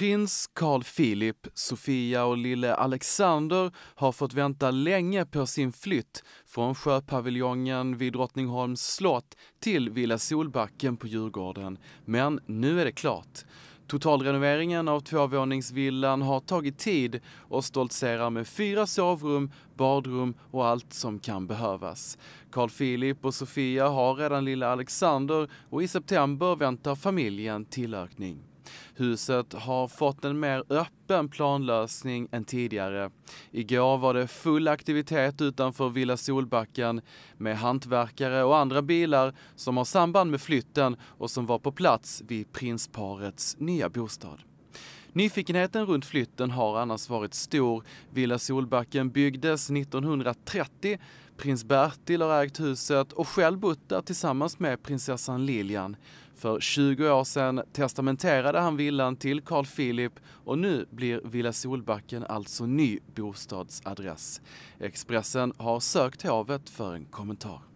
Prins Carl Philip, Sofia och lille Alexander har fått vänta länge på sin flytt från sjöpaviljongen vid Drottningholms slott till Villa Solbacken på Djurgården. Men nu är det klart. Totalrenoveringen av tvåvåningsvillan har tagit tid och stoltserar med fyra sovrum, badrum och allt som kan behövas. Carl Philip och Sofia har redan lilla Alexander och i september väntar familjen tillökning. Huset har fått en mer öppen planlösning än tidigare. Igår var det full aktivitet utanför Villa Solbacken med hantverkare och andra bilar som har samband med flytten och som var på plats vid prinsparets nya bostad. Nyfikenheten runt flytten har annars varit stor. Villa Solbacken byggdes 1930. Prins Bertil har ägt huset och själv bott där tillsammans med prinsessan Lilian. För 20 år sedan testamenterade han villan till Carl Philip och nu blir Villa Solbacken alltså ny bostadsadress. Expressen har sökt hovet för en kommentar.